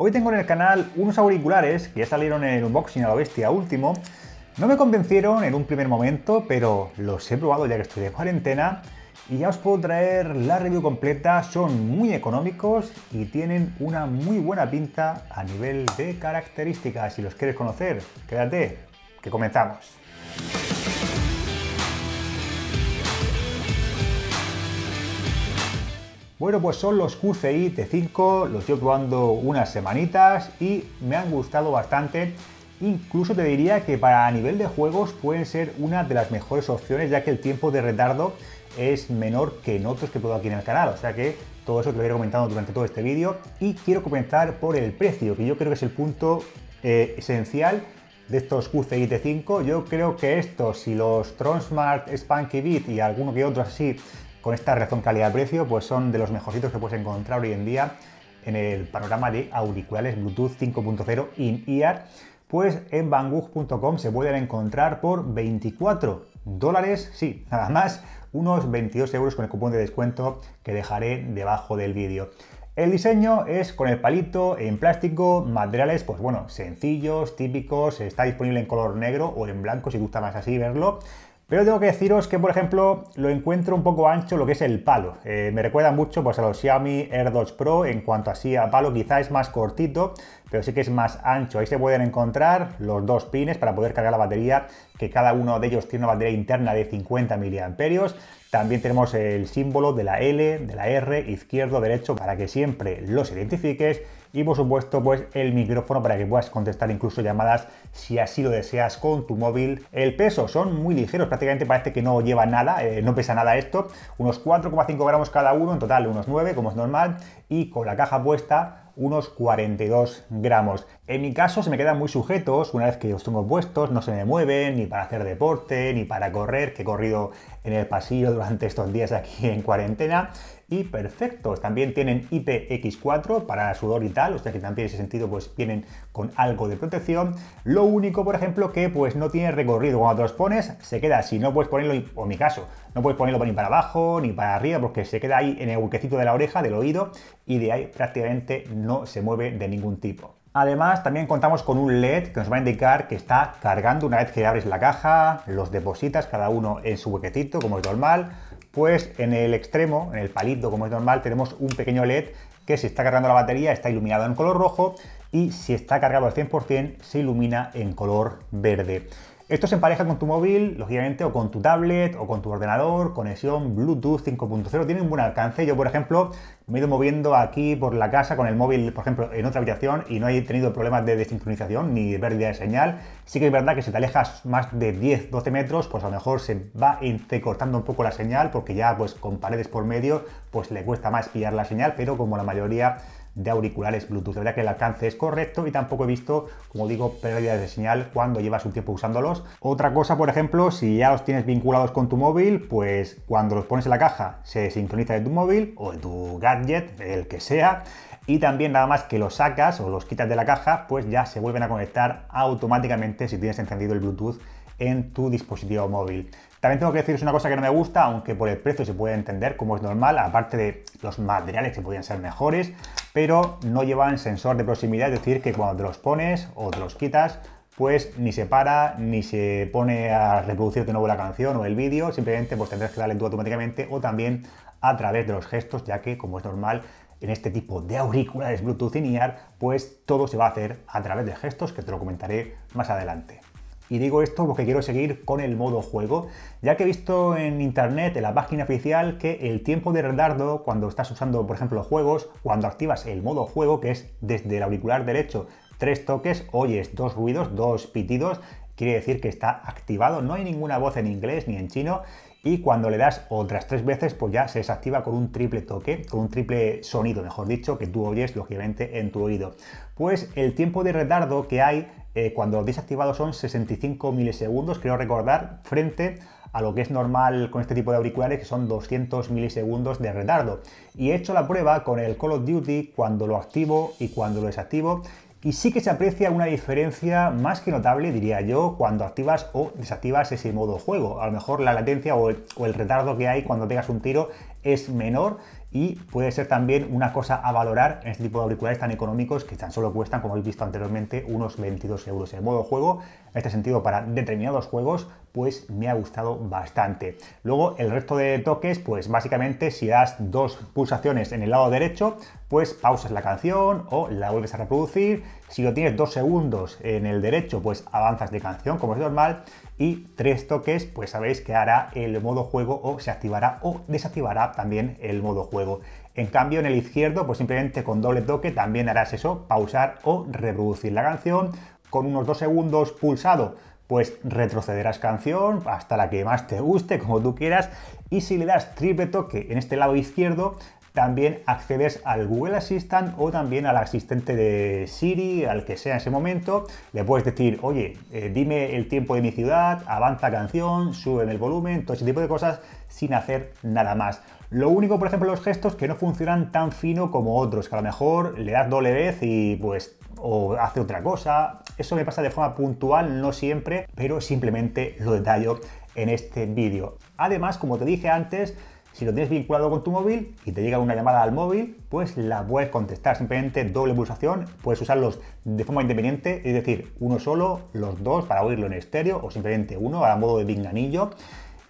Hoy tengo en el canal unos auriculares que ya salieron en el unboxing a la bestia último. No me convencieron en un primer momento, pero los he probado ya que estoy de cuarentena y ya os puedo traer la review completa. Son muy económicos y tienen una muy buena pinta a nivel de características. Si los quieres conocer, quédate, que comenzamos. Bueno, pues son los QCI T5, los llevo probando unas semanitas y me han gustado bastante. Incluso te diría que para nivel de juegos pueden ser una de las mejores opciones, ya que el tiempo de retardo es menor que en otros que puedo aquí en el canal. O sea que todo eso te lo ir comentando durante todo este vídeo. Y quiero comenzar por el precio, que yo creo que es el punto eh, esencial de estos QCI T5. Yo creo que estos, si los Tronsmart, Spanky Beat y alguno que otro así con esta razón calidad-precio, pues son de los mejorcitos que puedes encontrar hoy en día en el panorama de auriculares Bluetooth 5.0 in-ear, pues en banggood.com se pueden encontrar por 24 dólares, sí, nada más, unos 22 euros con el cupón de descuento que dejaré debajo del vídeo. El diseño es con el palito, en plástico, materiales, pues bueno, sencillos, típicos, está disponible en color negro o en blanco si gusta más así verlo. Pero tengo que deciros que, por ejemplo, lo encuentro un poco ancho lo que es el palo. Eh, me recuerda mucho pues, a los Xiaomi Air 2 Pro en cuanto así a palo. Quizá es más cortito, pero sí que es más ancho. Ahí se pueden encontrar los dos pines para poder cargar la batería, que cada uno de ellos tiene una batería interna de 50 mAh. También tenemos el símbolo de la L, de la R, izquierdo, derecho, para que siempre los identifiques y por supuesto pues el micrófono para que puedas contestar incluso llamadas si así lo deseas con tu móvil. El peso son muy ligeros, prácticamente parece que no lleva nada, eh, no pesa nada esto, unos 4,5 gramos cada uno, en total unos 9 como es normal y con la caja puesta unos 42 gramos. En mi caso se me quedan muy sujetos, una vez que los tengo puestos no se me mueven ni para hacer deporte, ni para correr, que he corrido en el pasillo durante estos días aquí en cuarentena y perfectos. También tienen IPX4 para sudor y tal, o sea que también en ese sentido pues vienen con algo de protección. Lo único, por ejemplo, que pues no tiene recorrido. Cuando te los pones, se queda así. No puedes ponerlo, o en mi caso, no puedes ponerlo ni para abajo ni para arriba porque se queda ahí en el huequecito de la oreja, del oído, y de ahí prácticamente no se mueve de ningún tipo. Además, también contamos con un LED que nos va a indicar que está cargando una vez que abres la caja, los depositas cada uno en su huequecito, como es normal, pues en el extremo, en el palito como es normal, tenemos un pequeño LED que si está cargando la batería está iluminado en color rojo y si está cargado al 100% se ilumina en color verde. Esto se empareja con tu móvil, lógicamente, o con tu tablet, o con tu ordenador, conexión Bluetooth 5.0, tiene un buen alcance. Yo, por ejemplo, me he ido moviendo aquí por la casa con el móvil, por ejemplo, en otra habitación y no he tenido problemas de desincronización ni pérdida de señal. Sí que es verdad que si te alejas más de 10, 12 metros, pues a lo mejor se va cortando un poco la señal porque ya pues con paredes por medio pues le cuesta más pillar la señal, pero como la mayoría de auriculares Bluetooth. La verdad que el alcance es correcto y tampoco he visto, como digo, pérdidas de señal cuando llevas un tiempo usándolos. Otra cosa, por ejemplo, si ya los tienes vinculados con tu móvil, pues cuando los pones en la caja se sincroniza de tu móvil o de tu gadget, el que sea. Y también nada más que los sacas o los quitas de la caja, pues ya se vuelven a conectar automáticamente si tienes encendido el Bluetooth en tu dispositivo móvil. También tengo que deciros una cosa que no me gusta, aunque por el precio se puede entender como es normal, aparte de los materiales que podrían ser mejores, pero no llevan sensor de proximidad, es decir, que cuando te los pones o te los quitas, pues ni se para, ni se pone a reproducir de nuevo la canción o el vídeo, simplemente pues tendrás que darle tú automáticamente o también a través de los gestos, ya que como es normal en este tipo de auriculares Bluetooth linear, pues todo se va a hacer a través de gestos que te lo comentaré más adelante. Y digo esto porque quiero seguir con el modo juego, ya que he visto en internet, en la página oficial, que el tiempo de retardo cuando estás usando, por ejemplo, juegos, cuando activas el modo juego, que es desde el auricular derecho, tres toques, oyes dos ruidos, dos pitidos, quiere decir que está activado, no hay ninguna voz en inglés ni en chino, y cuando le das otras tres veces, pues ya se desactiva con un triple toque, con un triple sonido, mejor dicho, que tú oyes, lógicamente, en tu oído. Pues el tiempo de retardo que hay eh, cuando los desactivados son 65 milisegundos, creo recordar, frente a lo que es normal con este tipo de auriculares, que son 200 milisegundos de retardo. Y he hecho la prueba con el Call of Duty cuando lo activo y cuando lo desactivo, y sí que se aprecia una diferencia más que notable, diría yo, cuando activas o desactivas ese modo juego. A lo mejor la latencia o el, retardo que hay cuando tengas un tiro es menor y puede ser también una cosa a valorar en este tipo de auriculares tan económicos que tan solo cuestan, como habéis visto anteriormente, unos 22 euros. El modo juego, en este sentido, para determinados juegos pues me ha gustado bastante. Luego el resto de toques, pues básicamente si das dos pulsaciones en el lado derecho, pues pausas la canción o la vuelves a reproducir. Si lo tienes dos segundos en el derecho, pues avanzas de canción como es normal. Y tres toques, pues sabéis que hará el modo juego o se activará o desactivará también el modo juego. En cambio, en el izquierdo, pues simplemente con doble toque también harás eso, pausar o reproducir la canción. Con unos dos segundos pulsado, pues retrocederás canción hasta la que más te guste, como tú quieras. Y si le das triple toque en este lado izquierdo, también accedes al Google Assistant o también al asistente de Siri, al que sea en ese momento. Le puedes decir, oye, eh, dime el tiempo de mi ciudad, avanza canción, sube el volumen, todo ese tipo de cosas sin hacer nada más. Lo único, por ejemplo, los gestos que no funcionan tan fino como otros, que a lo mejor le das doble vez y pues o hace otra cosa, eso me pasa de forma puntual, no siempre, pero simplemente lo detallo en este vídeo. Además, como te dije antes, si lo tienes vinculado con tu móvil y te llega una llamada al móvil, pues la puedes contestar. Simplemente doble pulsación, puedes usarlos de forma independiente, es decir, uno solo, los dos para oírlo en estéreo o simplemente uno a modo de vinganillo.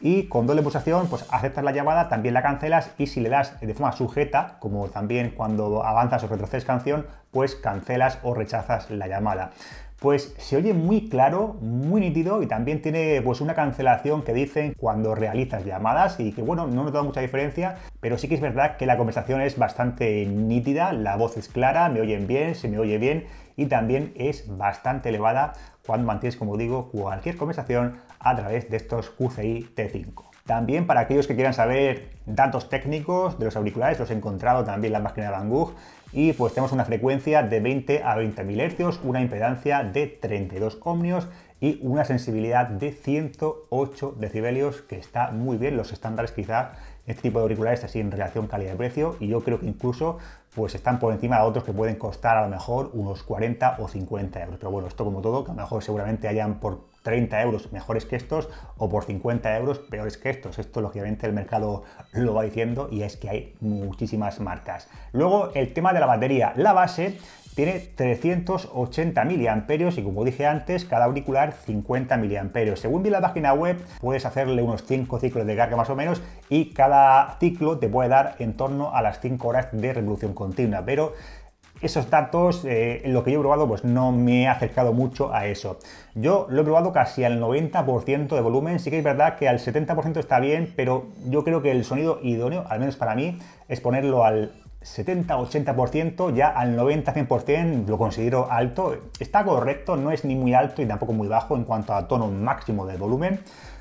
Y con doble pulsación, pues aceptas la llamada, también la cancelas y si le das de forma sujeta, como también cuando avanzas o retrocedes canción, pues cancelas o rechazas la llamada pues se oye muy claro, muy nítido y también tiene pues una cancelación que dicen cuando realizas llamadas y que bueno, no notado mucha diferencia, pero sí que es verdad que la conversación es bastante nítida, la voz es clara, me oyen bien, se me oye bien y también es bastante elevada cuando mantienes, como digo, cualquier conversación a través de estos QCI T5. También para aquellos que quieran saber datos técnicos de los auriculares, los he encontrado también en la máquina de Van Gogh y pues tenemos una frecuencia de 20 a 20 mil hercios una impedancia de 32 ohmios y una sensibilidad de 108 decibelios que está muy bien, los estándares quizá este tipo de auriculares así en relación calidad-precio y yo creo que incluso pues están por encima de otros que pueden costar a lo mejor unos 40 o 50 euros. Pero bueno, esto como todo, que a lo mejor seguramente hayan por 30 euros mejores que estos o por 50 euros peores que estos. Esto lógicamente el mercado lo va diciendo y es que hay muchísimas marcas. Luego el tema de la batería. La base tiene 380 miliamperios y como dije antes, cada auricular 50 miliamperios. Según vi la página web, puedes hacerle unos 5 ciclos de carga más o menos y cada ciclo te puede dar en torno a las 5 horas de revolución continua, pero esos datos, eh, lo que yo he probado, pues no me he acercado mucho a eso. Yo lo he probado casi al 90% de volumen, sí que es verdad que al 70% está bien, pero yo creo que el sonido idóneo, al menos para mí, es ponerlo al 70-80%, ya al 90-100% lo considero alto. Está correcto, no es ni muy alto y tampoco muy bajo en cuanto a tono máximo del volumen.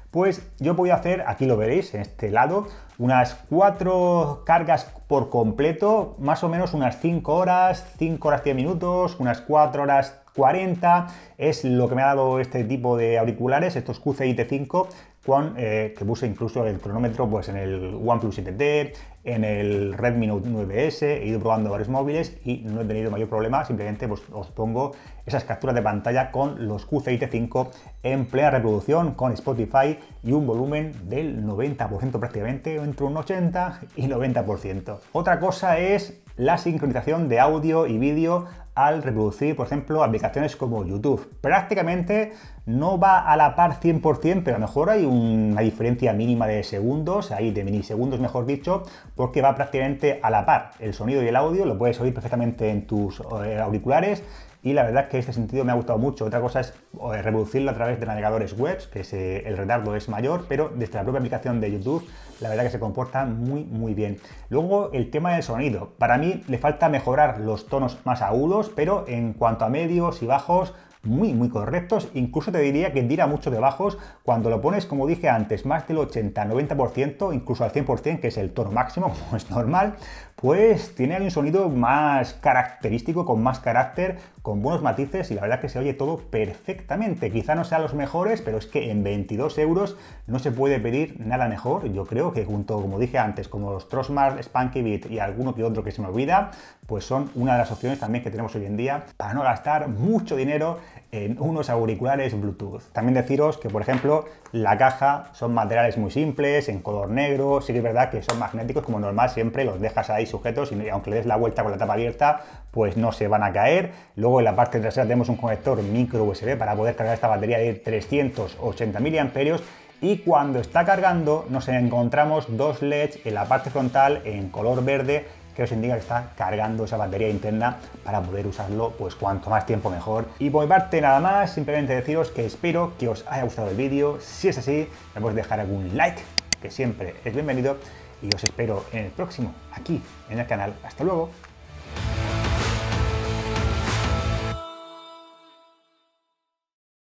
Pues yo voy a hacer, aquí lo veréis, en este lado, unas 4 cargas por completo, más o menos unas 5 horas, 5 horas 10 minutos, unas 4 horas 40, es lo que me ha dado este tipo de auriculares, estos qcit T5, eh, que puse incluso el cronómetro pues, en el OnePlus 7T, en el Redmi Note 9S, he ido probando varios móviles y no he tenido mayor problema, simplemente pues, os pongo esas capturas de pantalla con los QCIT 5 en plena reproducción con Spotify y un volumen del 90% prácticamente, entre un 80 y 90%. Otra cosa es la sincronización de audio y vídeo al reproducir, por ejemplo, aplicaciones como YouTube. Prácticamente no va a la par 100%, pero a lo mejor hay una diferencia mínima de segundos, ahí de milisegundos mejor dicho, porque va prácticamente a la par. El sonido y el audio lo puedes oír perfectamente en tus eh, auriculares y la verdad que este sentido me ha gustado mucho. Otra cosa es eh, reproducirlo a través de navegadores web, que el retardo es mayor, pero desde la propia aplicación de YouTube la verdad que se comporta muy muy bien. Luego el tema del sonido. Para mí le falta mejorar los tonos más agudos, pero en cuanto a medios y bajos muy, muy correctos. Incluso te diría que tira mucho de bajos cuando lo pones, como dije antes, más del 80-90%, incluso al 100%, que es el tono máximo, como es normal, pues tiene un sonido más característico, con más carácter, con buenos matices y la verdad que se oye todo perfectamente. Quizá no sean los mejores, pero es que en 22 euros no se puede pedir nada mejor. Yo creo que junto, como dije antes, como los Trosmart Spanky Beat y alguno que otro que se me olvida, pues son una de las opciones también que tenemos hoy en día para no gastar mucho dinero en unos auriculares Bluetooth. También deciros que, por ejemplo, la caja son materiales muy simples, en color negro, sí que es verdad que son magnéticos, como normal siempre los dejas ahí sujetos y aunque le des la vuelta con la tapa abierta, pues no se van a caer. Luego en la parte trasera tenemos un conector micro USB para poder cargar esta batería de 380 mAh y cuando está cargando nos encontramos dos LEDs en la parte frontal en color verde que os indica que está cargando esa batería interna para poder usarlo pues cuanto más tiempo mejor. Y por mi parte nada más, simplemente deciros que espero que os haya gustado el vídeo, si es así me podéis dejar algún like que siempre es bienvenido y os espero en el próximo aquí en el canal. Hasta luego.